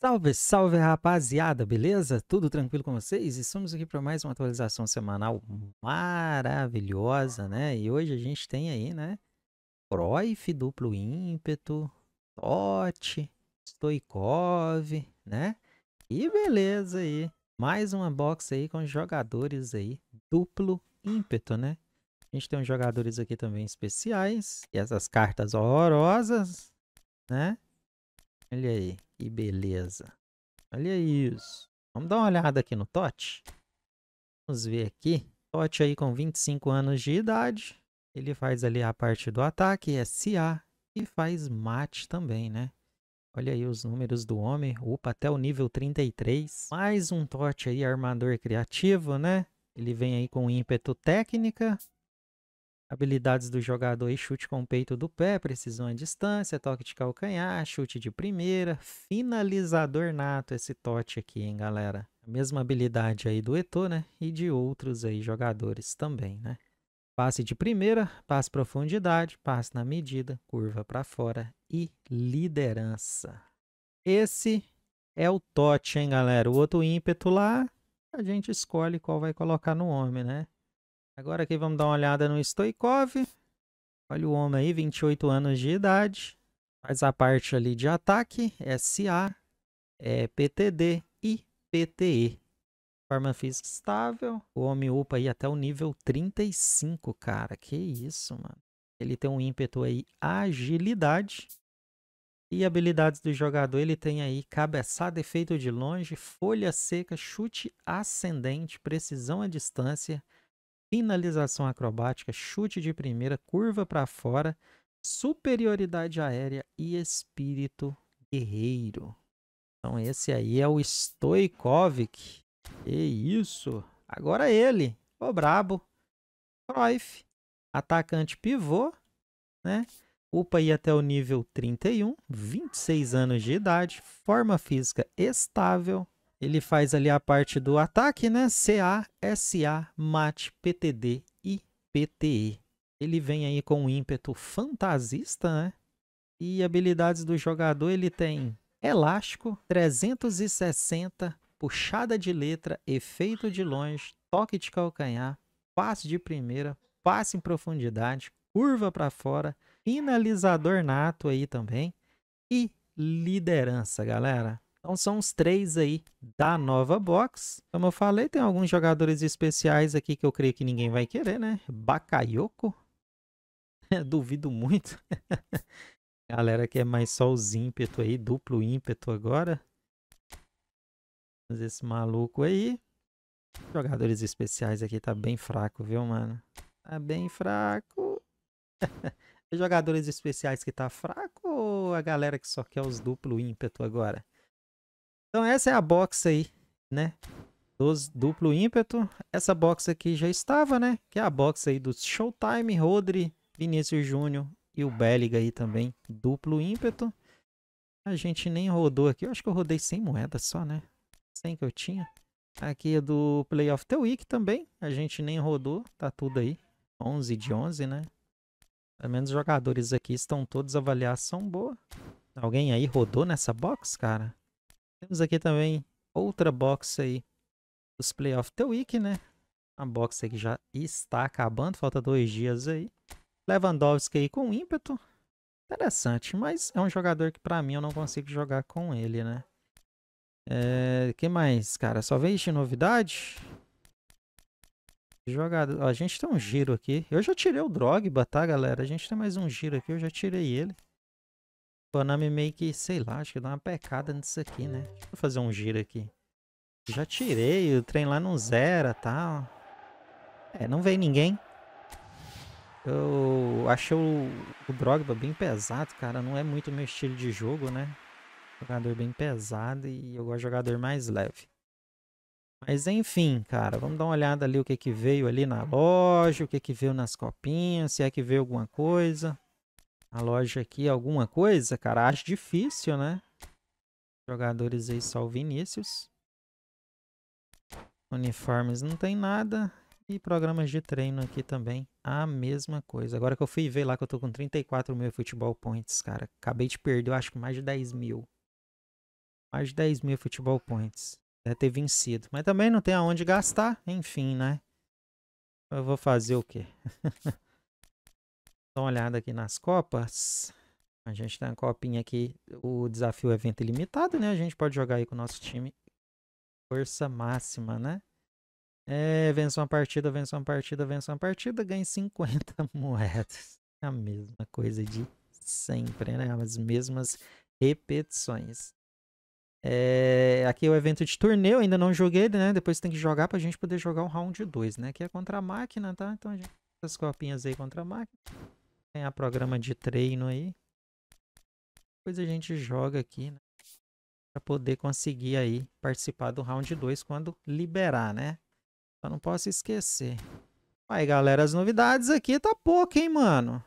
Salve, salve rapaziada, beleza? Tudo tranquilo com vocês? Estamos aqui para mais uma atualização semanal maravilhosa, né? E hoje a gente tem aí, né? Cruyff, duplo ímpeto, Totti, Stoikov, né? E beleza aí, mais uma box aí com jogadores aí, duplo ímpeto, né? A gente tem uns jogadores aqui também especiais, e essas cartas horrorosas, né? Olha aí, que beleza. Olha isso. Vamos dar uma olhada aqui no Tote. Vamos ver aqui. Tote aí com 25 anos de idade. Ele faz ali a parte do ataque, é SA e faz mate também, né? Olha aí os números do homem. Upa, até o nível 33. Mais um Tote aí, armador criativo, né? Ele vem aí com ímpeto técnica. Habilidades do jogador e chute com o peito do pé, precisão à distância, toque de calcanhar, chute de primeira, finalizador nato, esse tote aqui, hein, galera? mesma habilidade aí do Eto, né? E de outros aí jogadores também, né? Passe de primeira, passe profundidade, passe na medida, curva para fora e liderança. Esse é o tote, hein, galera? O outro ímpeto lá, a gente escolhe qual vai colocar no homem, né? Agora aqui vamos dar uma olhada no Stoikov. Olha o homem aí, 28 anos de idade. Faz a parte ali de ataque, SA, é PTD e PTE. Forma física estável. O homem upa aí até o nível 35, cara. Que isso, mano. Ele tem um ímpeto aí, agilidade. E habilidades do jogador, ele tem aí cabeçada, efeito de longe, folha seca, chute ascendente, precisão à distância, finalização acrobática, chute de primeira, curva para fora, superioridade aérea e espírito guerreiro. Então esse aí é o Stoikovic. É isso! Agora ele, o brabo. Cruyff, atacante pivô, né? Upa aí até o nível 31, 26 anos de idade, forma física estável, ele faz ali a parte do ataque, né? CA, SA, MAT, PTD e PTE. Ele vem aí com um ímpeto fantasista, né? E habilidades do jogador, ele tem elástico, 360, puxada de letra, efeito de longe, toque de calcanhar, passe de primeira, passe em profundidade, curva para fora, finalizador nato aí também e liderança, galera. Então são os três aí da nova box. Como eu falei, tem alguns jogadores especiais aqui que eu creio que ninguém vai querer, né? Bakayoko. Duvido muito. Galera que é mais só os ímpeto aí, duplo ímpeto agora. Mas esse maluco aí. Jogadores especiais aqui tá bem fraco, viu, mano? Tá bem fraco. Jogadores especiais que tá fraco ou a galera que só quer os duplo ímpeto agora? Então essa é a box aí, né? Dos duplo ímpeto. Essa box aqui já estava, né? Que é a box aí do Showtime, Rodri, Vinícius Júnior e o Belliga aí também, duplo ímpeto. A gente nem rodou aqui. Eu acho que eu rodei 100 moedas só, né? 100 que eu tinha. Aqui é do Play of the Week também. A gente nem rodou. Tá tudo aí. 11 de 11, né? Pelo menos os jogadores aqui estão todos avaliação boa. Alguém aí rodou nessa box, cara? Temos aqui também outra box aí dos Playoff The Week, né? A box aí que já está acabando, falta dois dias aí. Lewandowski aí com ímpeto. Interessante, mas é um jogador que para mim eu não consigo jogar com ele, né? É, que mais, cara? Só veio de novidade? Jogador. Ó, a gente tem um giro aqui. Eu já tirei o Drogba, tá, galera? A gente tem mais um giro aqui, eu já tirei ele. Konami meio que, sei lá, acho que dá uma pecada nisso aqui, né? Deixa eu fazer um giro aqui. Já tirei, o trem lá não zera tal. Tá? É, não veio ninguém. Eu achei o, o Drogba bem pesado, cara. Não é muito meu estilo de jogo, né? Jogador bem pesado e eu gosto de jogador mais leve. Mas enfim, cara, vamos dar uma olhada ali o que que veio ali na loja, o que que veio nas copinhas, se é que veio alguma coisa a loja aqui alguma coisa, cara, acho difícil, né? Jogadores aí só o Vinícius. Uniformes não tem nada. E programas de treino aqui também, a mesma coisa. Agora que eu fui ver lá que eu tô com 34 mil futebol points, cara. Acabei de perder, eu acho que mais de 10 mil. Mais de 10 mil futebol points. Deve ter vencido. Mas também não tem aonde gastar, enfim, né? Eu vou fazer o quê? dar uma olhada aqui nas copas. A gente tem uma copinha aqui, o desafio é evento ilimitado, né? A gente pode jogar aí com o nosso time força máxima, né? É, vença uma partida, vença uma partida, vença uma partida, ganhe 50 moedas. É a mesma coisa de sempre, né? As mesmas repetições. É, aqui é o evento de torneio, ainda não joguei, né? Depois tem que jogar pra gente poder jogar o round 2, né? Que é contra a máquina, tá? Então a gente essas copinhas aí contra a máquina ganhar programa de treino aí. Depois a gente joga aqui, né? Pra poder conseguir aí participar do round 2 quando liberar, né? Só não posso esquecer. Aí, galera, as novidades aqui tá pouco, hein, mano?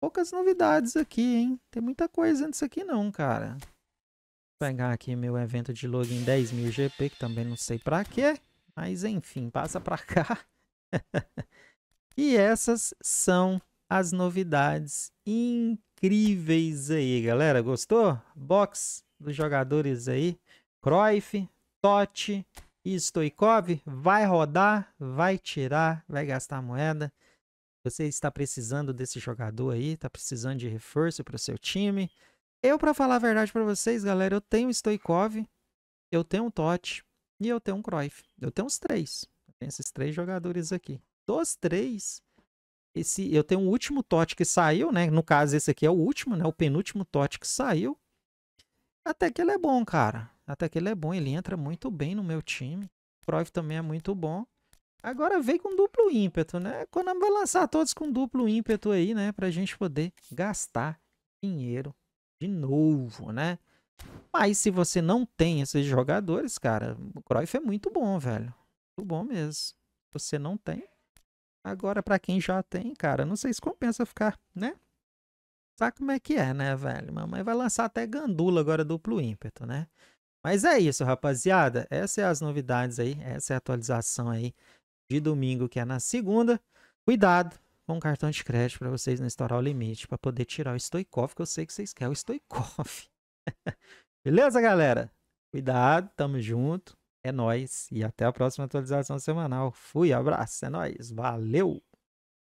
Poucas novidades aqui, hein? Tem muita coisa nisso aqui não, cara. Vou pegar aqui meu evento de login 10.000 GP, que também não sei pra quê. Mas, enfim, passa pra cá. e essas são as novidades incríveis aí, galera. Gostou? Box dos jogadores aí, Cruyff, Totti e Stoikov, vai rodar, vai tirar, vai gastar moeda. Você está precisando desse jogador aí, está precisando de reforço para o seu time. Eu, para falar a verdade para vocês, galera, eu tenho Stoikov, eu tenho um Totti e eu tenho um Cruyff. Eu tenho os três. Eu tenho esses três jogadores aqui. Dos três, esse eu tenho um último TOT que saiu, né? No caso, esse aqui é o último, né? O penúltimo TOT que saiu. Até que ele é bom, cara. Até que ele é bom, ele entra muito bem no meu time. Prove também é muito bom. Agora veio com duplo ímpeto, né? Quando vai lançar todos com duplo ímpeto aí, né? Pra gente poder gastar dinheiro de novo, né? Mas se você não tem esses jogadores, cara, o Cruyff é muito bom, velho. Muito bom mesmo. Se você não tem, Agora, para quem já tem, cara, não sei se compensa ficar, né? Sabe como é que é, né, velho? Mamãe vai lançar até gandula agora duplo ímpeto, né? Mas é isso, rapaziada. Essas são é as novidades aí. Essa é a atualização aí de domingo, que é na segunda. Cuidado com o cartão de crédito para vocês não estourar o limite, para poder tirar o Stoikov, que eu sei que vocês querem o Stoikov. Beleza, galera? Cuidado, tamo junto. É nós e até a próxima atualização semanal. Fui, abraço, é nós, valeu.